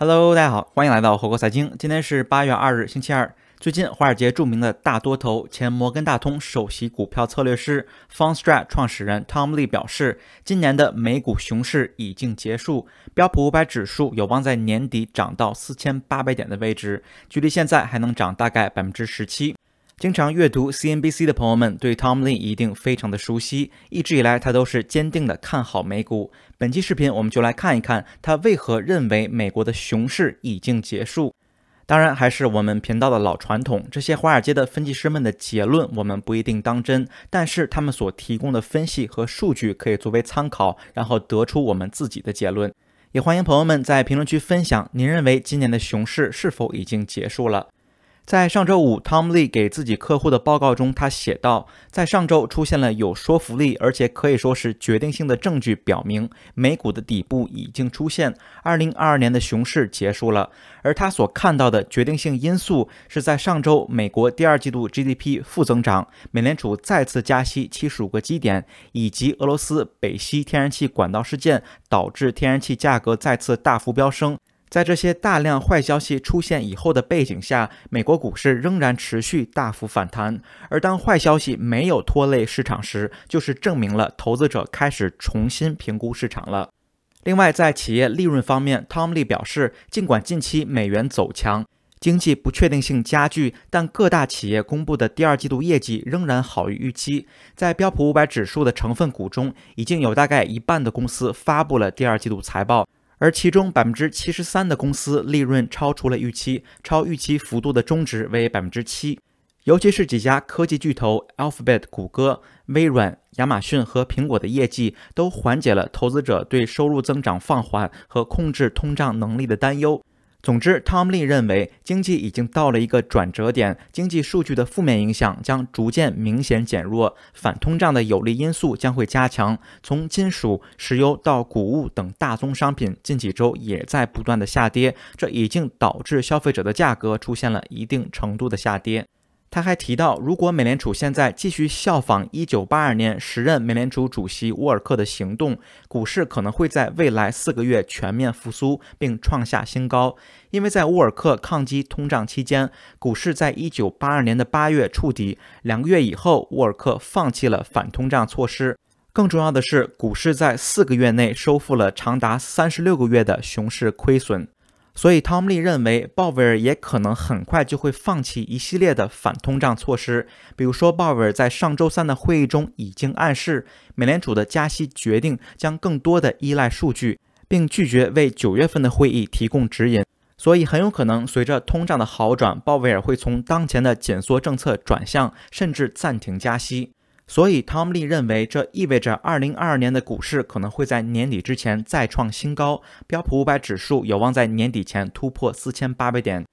Hello，大家好，欢迎来到火锅财经。今天是八月二日，星期二。最近，华尔街著名的大多头、前摩根大通首席股票策略师 f o n s t r a t 创始人 Tom Lee 表示，今年的美股熊市已经结束，标普五百指数有望在年底涨到四千八百点的位置，距离现在还能涨大概百分之十七。经常阅读 CNBC 的朋友们对 Tom l i n 一定非常的熟悉。一直以来，他都是坚定的看好美股。本期视频，我们就来看一看他为何认为美国的熊市已经结束。当然，还是我们频道的老传统，这些华尔街的分析师们的结论我们不一定当真，但是他们所提供的分析和数据可以作为参考，然后得出我们自己的结论。也欢迎朋友们在评论区分享您认为今年的熊市是否已经结束了。在上周五，Tom Lee 给自己客户的报告中，他写道：“在上周出现了有说服力，而且可以说是决定性的证据，表明美股的底部已经出现，2022年的熊市结束了。”而他所看到的决定性因素是在上周美国第二季度 GDP 负增长，美联储再次加息75个基点，以及俄罗斯北溪天然气管道事件导致天然气价格再次大幅飙升。在这些大量坏消息出现以后的背景下，美国股市仍然持续大幅反弹。而当坏消息没有拖累市场时，就是证明了投资者开始重新评估市场了。另外，在企业利润方面，汤姆利表示，尽管近期美元走强，经济不确定性加剧，但各大企业公布的第二季度业绩仍然好于预期。在标普五百指数的成分股中，已经有大概一半的公司发布了第二季度财报。而其中百分之七十三的公司利润超出了预期，超预期幅度的中值为百分之七。尤其是几家科技巨头 ——Alphabet、谷歌、微软、亚马逊和苹果的业绩，都缓解了投资者对收入增长放缓和控制通胀能力的担忧。总之，Tom Lee 认为经济已经到了一个转折点，经济数据的负面影响将逐渐明显减弱，反通胀的有利因素将会加强。从金属、石油到谷物等大宗商品，近几周也在不断的下跌，这已经导致消费者的价格出现了一定程度的下跌。他还提到，如果美联储现在继续效仿1982年时任美联储主席沃尔克的行动，股市可能会在未来四个月全面复苏并创下新高。因为在沃尔克抗击通胀期间，股市在1982年的8月触底，两个月以后，沃尔克放弃了反通胀措施。更重要的是，股市在四个月内收复了长达三十六个月的熊市亏损。所以，汤姆利认为鲍威尔也可能很快就会放弃一系列的反通胀措施，比如说，鲍威尔在上周三的会议中已经暗示，美联储的加息决定将更多的依赖数据，并拒绝为九月份的会议提供指引。所以，很有可能随着通胀的好转，鲍威尔会从当前的紧缩政策转向，甚至暂停加息。所以，汤 e 利认为这意味着，二零二二年的股市可能会在年底之前再创新高，标普五百指数有望在年底前突破四千八百点。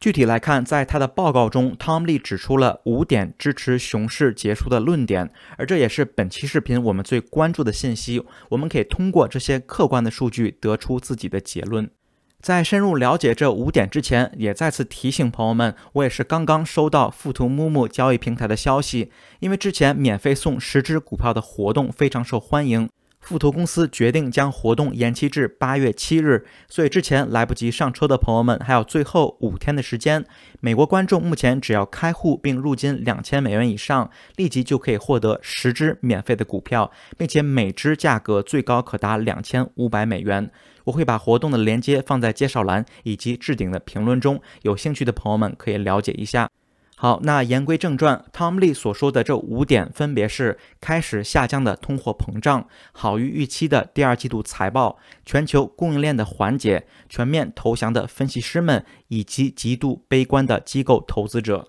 具体来看，在他的报告中，汤 e 利指出了五点支持熊市结束的论点，而这也是本期视频我们最关注的信息。我们可以通过这些客观的数据得出自己的结论。在深入了解这五点之前，也再次提醒朋友们，我也是刚刚收到富途木木交易平台的消息，因为之前免费送十只股票的活动非常受欢迎，富途公司决定将活动延期至八月七日，所以之前来不及上车的朋友们还有最后五天的时间。美国观众目前只要开户并入金两千美元以上，立即就可以获得十只免费的股票，并且每只价格最高可达两千五百美元。我会把活动的链接放在介绍栏以及置顶的评论中，有兴趣的朋友们可以了解一下。好，那言归正传，Tom Lee 所说的这五点分别是：开始下降的通货膨胀，好于预期的第二季度财报，全球供应链的缓解，全面投降的分析师们，以及极度悲观的机构投资者。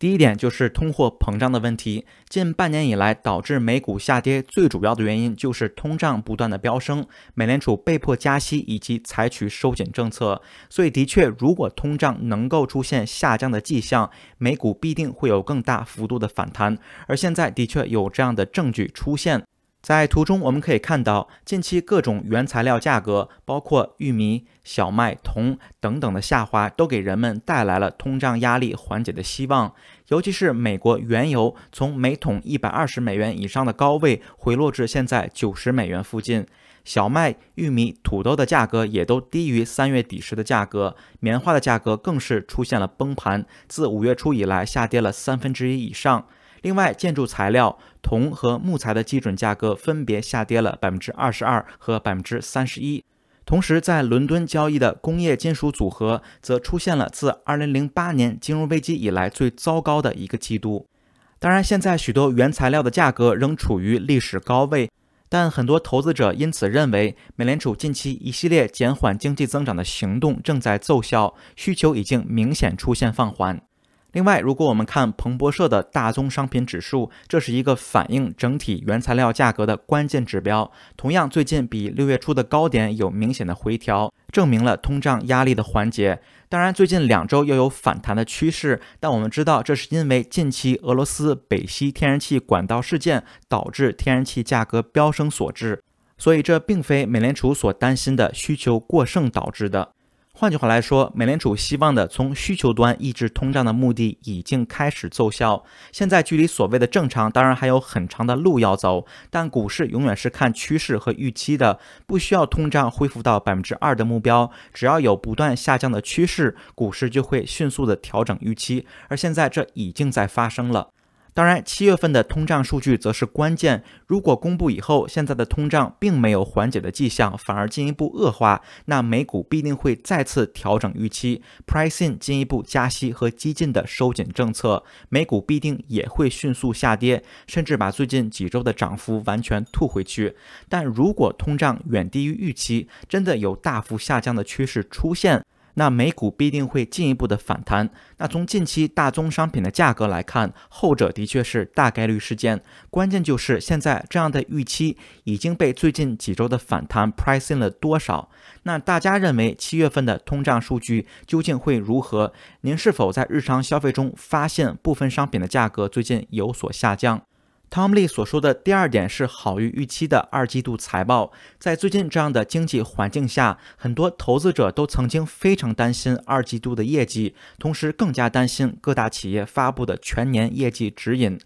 第一点就是通货膨胀的问题，近半年以来导致美股下跌最主要的原因就是通胀不断的飙升，美联储被迫加息以及采取收紧政策。所以，的确，如果通胀能够出现下降的迹象，美股必定会有更大幅度的反弹。而现在的确有这样的证据出现。在图中，我们可以看到，近期各种原材料价格，包括玉米、小麦、铜等等的下滑，都给人们带来了通胀压力缓解的希望。尤其是美国原油从每桶一百二十美元以上的高位回落至现在九十美元附近，小麦、玉米、土豆的价格也都低于三月底时的价格，棉花的价格更是出现了崩盘，自五月初以来下跌了三分之一以上。另外，建筑材料铜和木材的基准价格分别下跌了百分之二十二和百分之三十一。同时，在伦敦交易的工业金属组合则出现了自二零零八年金融危机以来最糟糕的一个季度。当然，现在许多原材料的价格仍处于历史高位，但很多投资者因此认为，美联储近期一系列减缓经济增长的行动正在奏效，需求已经明显出现放缓。另外，如果我们看彭博社的大宗商品指数，这是一个反映整体原材料价格的关键指标。同样，最近比六月初的高点有明显的回调，证明了通胀压力的缓解。当然，最近两周又有反弹的趋势，但我们知道这是因为近期俄罗斯北溪天然气管道事件导致天然气价格飙升所致。所以，这并非美联储所担心的需求过剩导致的。换句话来说，美联储希望的从需求端抑制通胀的目的已经开始奏效。现在距离所谓的正常当然还有很长的路要走，但股市永远是看趋势和预期的，不需要通胀恢复到百分之二的目标，只要有不断下降的趋势，股市就会迅速的调整预期。而现在这已经在发生了。当然，七月份的通胀数据则是关键。如果公布以后，现在的通胀并没有缓解的迹象，反而进一步恶化，那美股必定会再次调整预期，pricing 进一步加息和激进的收紧政策，美股必定也会迅速下跌，甚至把最近几周的涨幅完全吐回去。但如果通胀远低于预期，真的有大幅下降的趋势出现。那美股必定会进一步的反弹。那从近期大宗商品的价格来看，后者的确是大概率事件。关键就是现在这样的预期已经被最近几周的反弹 pricing 了多少？那大家认为七月份的通胀数据究竟会如何？您是否在日常消费中发现部分商品的价格最近有所下降？汤姆利所说的第二点是好于预期的二季度财报。在最近这样的经济环境下，很多投资者都曾经非常担心二季度的业绩，同时更加担心各大企业发布的全年业绩指引。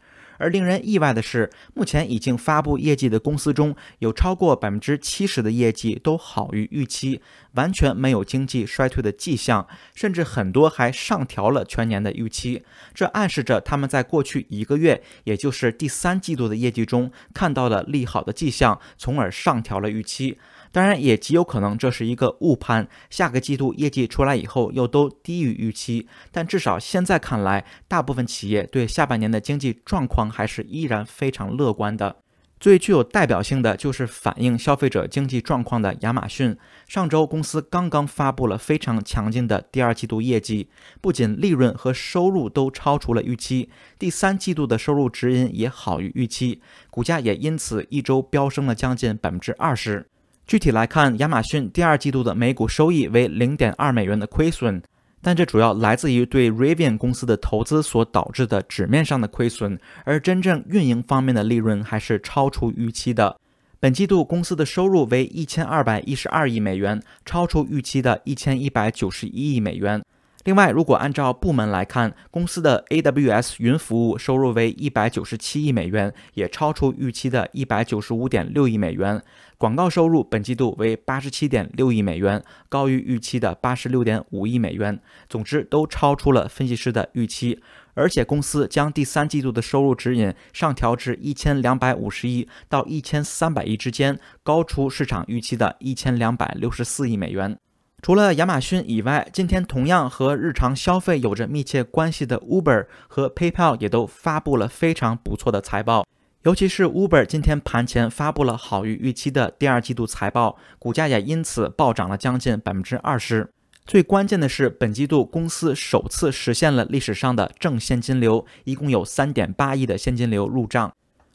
而令人意外的是，目前已经发布业绩的公司中，有超过百分之七十的业绩都好于预期，完全没有经济衰退的迹象，甚至很多还上调了全年的预期。这暗示着他们在过去一个月，也就是第三季度的业绩中看到了利好的迹象，从而上调了预期。当然，也极有可能这是一个误判。下个季度业绩出来以后，又都低于预期。但至少现在看来，大部分企业对下半年的经济状况还是依然非常乐观的。最具有代表性的就是反映消费者经济状况的亚马逊。上周公司刚刚发布了非常强劲的第二季度业绩，不仅利润和收入都超出了预期，第三季度的收入指引也好于预期，股价也因此一周飙升了将近百分之二十。具体来看，亚马逊第二季度的每股收益为零点二美元的亏损，但这主要来自于对 Raven 公司的投资所导致的纸面上的亏损，而真正运营方面的利润还是超出预期的。本季度公司的收入为一千二百一十二亿美元，超出预期的一千一百九十一亿美元。另外，如果按照部门来看，公司的 AWS 云服务收入为197亿美元，也超出预期的195.6亿美元；广告收入本季度为87.6亿美元，高于预期的86.5亿美元。总之，都超出了分析师的预期。而且，公司将第三季度的收入指引上调至1 2 5亿到1300亿之间，高出市场预期的1264亿美元。除了亚马逊以外，今天同样和日常消费有着密切关系的 Uber 和 PayPal 也都发布了非常不错的财报。尤其是 Uber 今天盘前发布了好于预期的第二季度财报，股价也因此暴涨了将近百分之二十。最关键的是，本季度公司首次实现了历史上的正现金流，一共有三点八亿的现金流入账。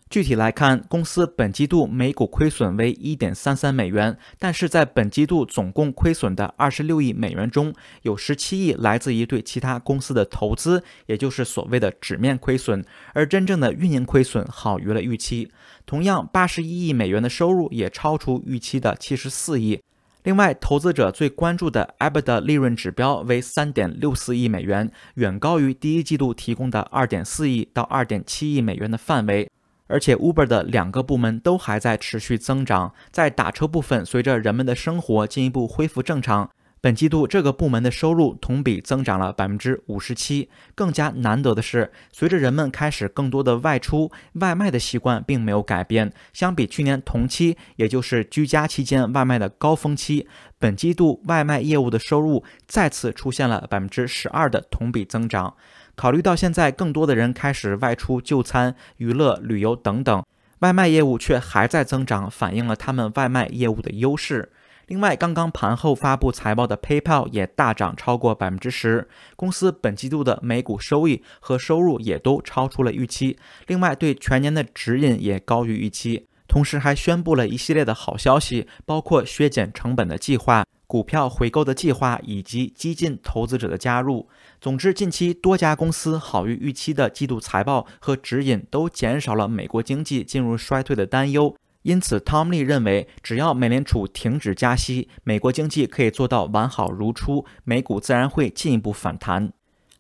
具体来看，公司本季度每股亏损为一点三三美元，但是在本季度总共亏损的二十六亿美元中，有十七亿来自于对其他公司的投资，也就是所谓的纸面亏损，而真正的运营亏损好于了预期。同样，八十一亿美元的收入也超出预期的七十四亿。另外，投资者最关注的埃伯特利润指标为三点六四亿美元，远高于第一季度提供的二点四亿到二点七亿美元的范围。而且 Uber 的两个部门都还在持续增长，在打车部分，随着人们的生活进一步恢复正常，本季度这个部门的收入同比增长了百分之五十七。更加难得的是，随着人们开始更多的外出，外卖的习惯并没有改变。相比去年同期，也就是居家期间外卖的高峰期，本季度外卖业务的收入再次出现了百分之十二的同比增长。考虑到现在更多的人开始外出就餐、娱乐、旅游等等，外卖业务却还在增长，反映了他们外卖业务的优势。另外，刚刚盘后发布财报的 PayPal 也大涨超过百分之十，公司本季度的每股收益和收入也都超出了预期。另外，对全年的指引也高于预期，同时还宣布了一系列的好消息，包括削减成本的计划、股票回购的计划以及激进投资者的加入。总之，近期多家公司好于预期的季度财报和指引都减少了美国经济进入衰退的担忧，因此汤姆利认为，只要美联储停止加息，美国经济可以做到完好如初，美股自然会进一步反弹。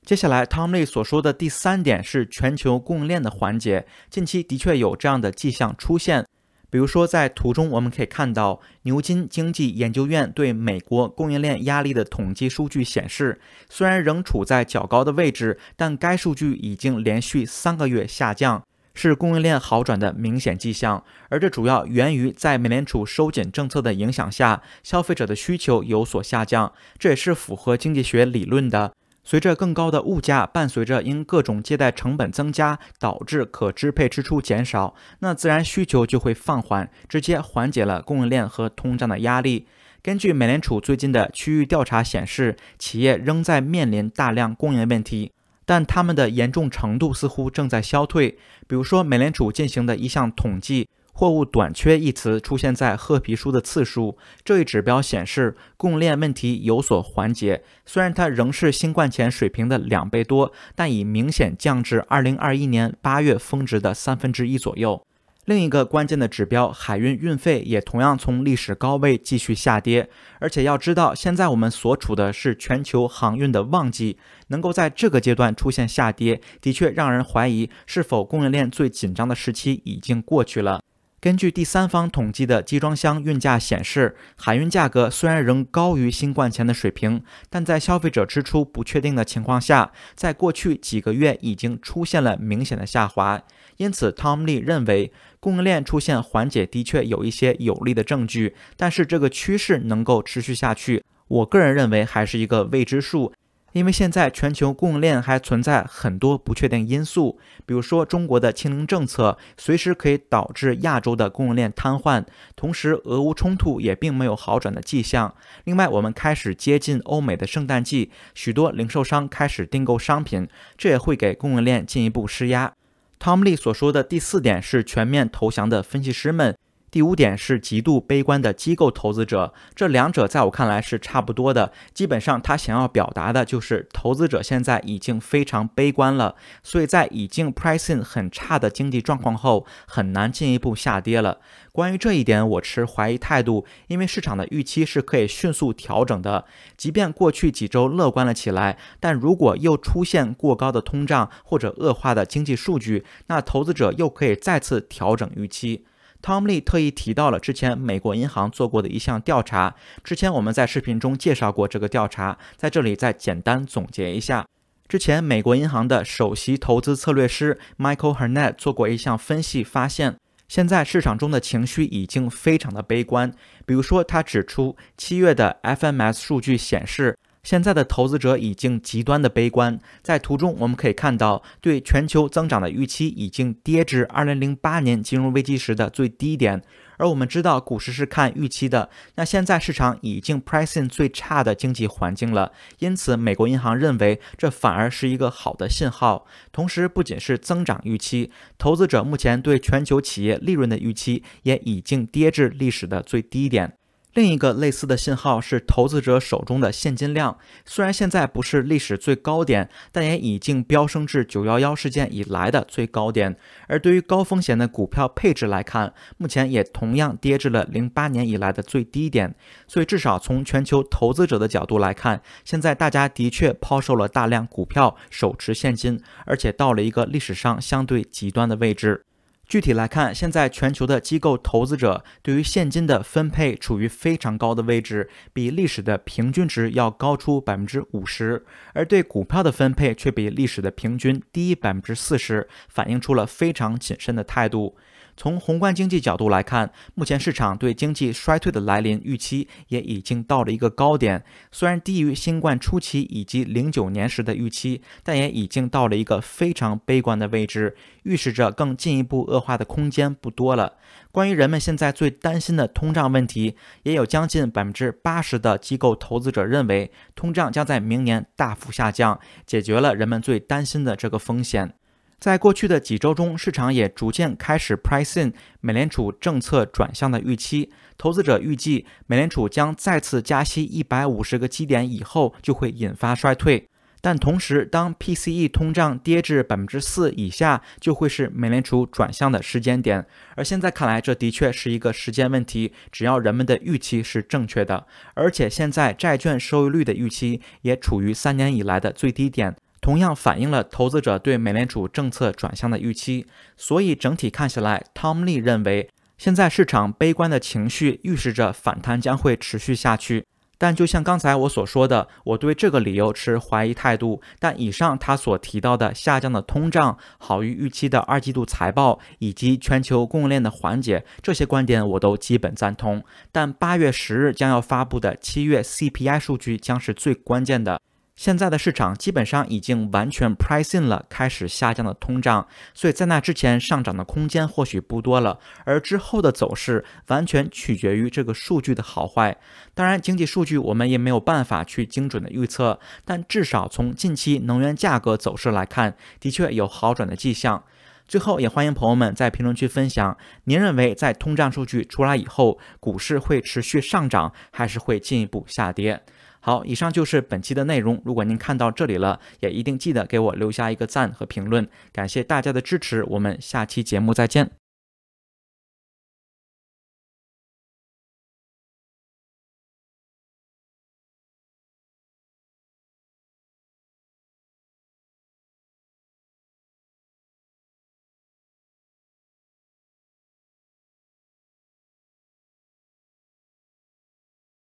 接下来，汤姆利所说的第三点是全球供应链的环节，近期的确有这样的迹象出现。比如说，在图中我们可以看到，牛津经济研究院对美国供应链压力的统计数据显示，虽然仍处在较高的位置，但该数据已经连续三个月下降，是供应链好转的明显迹象。而这主要源于在美联储收紧政策的影响下，消费者的需求有所下降，这也是符合经济学理论的。随着更高的物价，伴随着因各种借贷成本增加导致可支配支出减少，那自然需求就会放缓，直接缓解了供应链和通胀的压力。根据美联储最近的区域调查显示，企业仍在面临大量供应问题，但他们的严重程度似乎正在消退。比如说，美联储进行的一项统计。货物短缺一词出现在褐皮书的次数这一指标显示，供应链问题有所缓解。虽然它仍是新冠前水平的两倍多，但已明显降至2021年8月峰值的三分之一左右。另一个关键的指标，海运运费也同样从历史高位继续下跌。而且要知道，现在我们所处的是全球航运的旺季，能够在这个阶段出现下跌，的确让人怀疑是否供应链最紧张的时期已经过去了。根据第三方统计的集装箱运价显示，海运价格虽然仍高于新冠前的水平，但在消费者支出不确定的情况下，在过去几个月已经出现了明显的下滑。因此，t o Lee 认为供应链出现缓解的确有一些有利的证据，但是这个趋势能够持续下去，我个人认为还是一个未知数。因为现在全球供应链还存在很多不确定因素，比如说中国的清零政策随时可以导致亚洲的供应链瘫痪，同时俄乌冲突也并没有好转的迹象。另外，我们开始接近欧美的圣诞季，许多零售商开始订购商品，这也会给供应链进一步施压。Tom Lee 所说的第四点是全面投降的分析师们。第五点是极度悲观的机构投资者，这两者在我看来是差不多的。基本上，他想要表达的就是投资者现在已经非常悲观了，所以在已经 pricing 很差的经济状况后，很难进一步下跌了。关于这一点，我持怀疑态度，因为市场的预期是可以迅速调整的。即便过去几周乐观了起来，但如果又出现过高的通胀或者恶化的经济数据，那投资者又可以再次调整预期。汤姆利特意提到了之前美国银行做过的一项调查。之前我们在视频中介绍过这个调查，在这里再简单总结一下。之前美国银行的首席投资策略师 Michael h e r n e t t 做过一项分析，发现现在市场中的情绪已经非常的悲观。比如说，他指出，七月的 FMS 数据显示。现在的投资者已经极端的悲观，在图中我们可以看到，对全球增长的预期已经跌至2008年金融危机时的最低点。而我们知道，股市是看预期的，那现在市场已经 pricing 最差的经济环境了，因此美国银行认为这反而是一个好的信号。同时，不仅是增长预期，投资者目前对全球企业利润的预期也已经跌至历史的最低点。另一个类似的信号是投资者手中的现金量，虽然现在不是历史最高点，但也已经飙升至九幺幺事件以来的最高点。而对于高风险的股票配置来看，目前也同样跌至了零八年以来的最低点。所以，至少从全球投资者的角度来看，现在大家的确抛售了大量股票，手持现金，而且到了一个历史上相对极端的位置。具体来看，现在全球的机构投资者对于现金的分配处于非常高的位置，比历史的平均值要高出百分之五十，而对股票的分配却比历史的平均低百分之四十，反映出了非常谨慎的态度。从宏观经济角度来看，目前市场对经济衰退的来临预期也已经到了一个高点，虽然低于新冠初期以及零九年时的预期，但也已经到了一个非常悲观的位置，预示着更进一步恶化的空间不多了。关于人们现在最担心的通胀问题，也有将近百分之八十的机构投资者认为，通胀将在明年大幅下降，解决了人们最担心的这个风险。在过去的几周中，市场也逐渐开始 pricing 美联储政策转向的预期。投资者预计，美联储将再次加息150个基点以后就会引发衰退，但同时，当 PCE 通胀跌至4%以下，就会是美联储转向的时间点。而现在看来，这的确是一个时间问题，只要人们的预期是正确的，而且现在债券收益率的预期也处于三年以来的最低点。同样反映了投资者对美联储政策转向的预期，所以整体看起来，汤 e e 认为现在市场悲观的情绪预示着反弹将会持续下去。但就像刚才我所说的，我对这个理由持怀疑态度。但以上他所提到的下降的通胀、好于预期的二季度财报以及全球供应链的缓解，这些观点我都基本赞同。但八月十日将要发布的七月 CPI 数据将是最关键的。现在的市场基本上已经完全 pricing 了开始下降的通胀，所以在那之前上涨的空间或许不多了，而之后的走势完全取决于这个数据的好坏。当然，经济数据我们也没有办法去精准的预测，但至少从近期能源价格走势来看，的确有好转的迹象。最后，也欢迎朋友们在评论区分享您认为在通胀数据出来以后，股市会持续上涨，还是会进一步下跌？好，以上就是本期的内容。如果您看到这里了，也一定记得给我留下一个赞和评论，感谢大家的支持。我们下期节目再见。